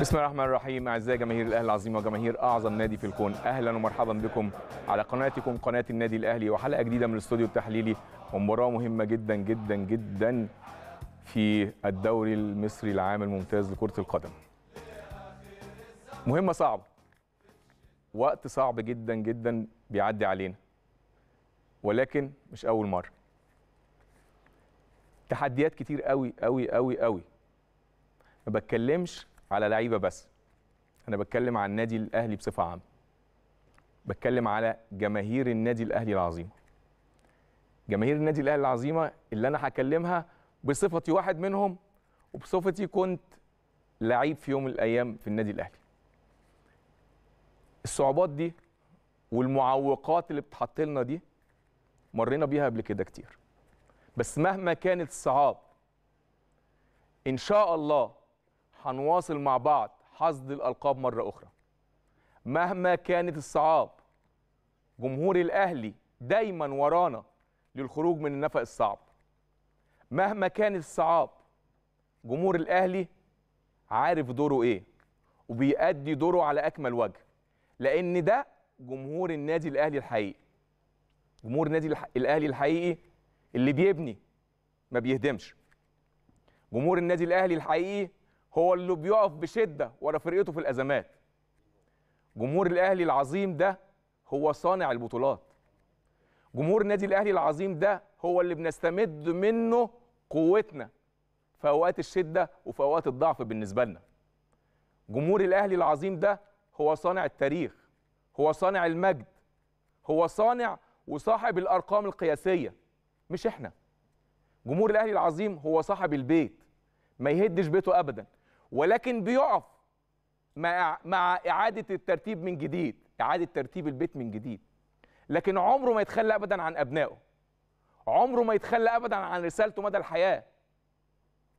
بسم الله الرحمن الرحيم اعزائي جماهير الاهلي العظيم وجماهير اعظم نادي في الكون اهلا ومرحبا بكم على قناتكم قناه النادي الاهلي وحلقه جديده من الاستوديو التحليلي ومباراه مهمه جدا جدا جدا في الدوري المصري العام الممتاز لكره القدم مهمه صعبه وقت صعب جدا جدا بيعدي علينا ولكن مش اول مره تحديات كتير قوي قوي قوي قوي ما بتكلمش على لعيبه بس انا بتكلم عن النادي الاهلي بصفه عامه بتكلم على جماهير النادي الاهلي العظيمه جماهير النادي الاهلي العظيمه اللي انا هكلمها بصفتي واحد منهم وبصفتي كنت لعيب في يوم من الايام في النادي الاهلي الصعوبات دي والمعوقات اللي بتحط لنا دي مرينا بيها قبل كده كتير بس مهما كانت الصعاب ان شاء الله هنواصل مع بعض حصد الألقاب مرة أخرى مهما كانت الصعاب جمهور الأهلي دايما ورانا للخروج من النفق الصعب مهما كانت الصعاب جمهور الأهلي عارف دوره إيه وبيأدي دوره على أكمل وجه لأن ده جمهور النادي الأهلي الحقيقي جمهور النادي الأهلي الحقيقي اللي بيبني ما بيهدمش جمهور النادي الأهلي الحقيقي هو اللي بيقف بشده ورا فرقته في الازمات جمهور الاهلي العظيم ده هو صانع البطولات جمهور النادي الاهلي العظيم ده هو اللي بنستمد منه قوتنا في اوقات الشده وفي اوقات الضعف بالنسبه لنا جمهور الاهلي العظيم ده هو صانع التاريخ هو صانع المجد هو صانع وصاحب الارقام القياسيه مش احنا جمهور الاهلي العظيم هو صاحب البيت ما يهدش بيته ابدا ولكن بيقف مع مع اعاده الترتيب من جديد اعاده ترتيب البيت من جديد لكن عمره ما يتخلى ابدا عن ابنائه عمره ما يتخلى ابدا عن رسالته مدى الحياه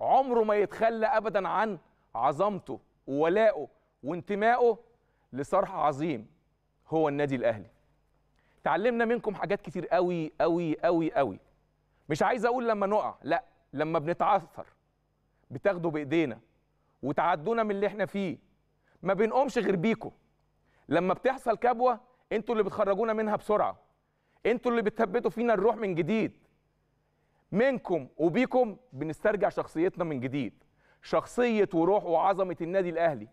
عمره ما يتخلى ابدا عن عظمته وولائه وانتمائه لصرح عظيم هو النادي الاهلي تعلمنا منكم حاجات كتير قوي قوي قوي قوي مش عايز اقول لما نقع لا لما بنتعثر بتاخده بايدينا وتعدونا من اللي احنا فيه ما بنقومش غير بيكم لما بتحصل كبوه انتوا اللي بتخرجونا منها بسرعه انتوا اللي بتثبتوا فينا الروح من جديد منكم وبيكم بنسترجع شخصيتنا من جديد شخصيه وروح وعظمه النادي الاهلي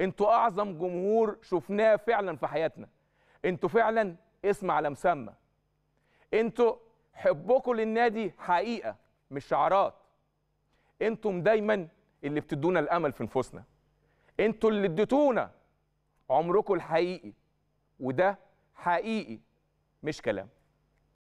انتوا اعظم جمهور شفناه فعلا في حياتنا انتوا فعلا اسم على مسمى انتوا حبكم للنادي حقيقه مش شعارات انتم دايما اللي بتدونا الامل في نفوسنا انتوا اللي اديتونا عمركم الحقيقي وده حقيقي مش كلام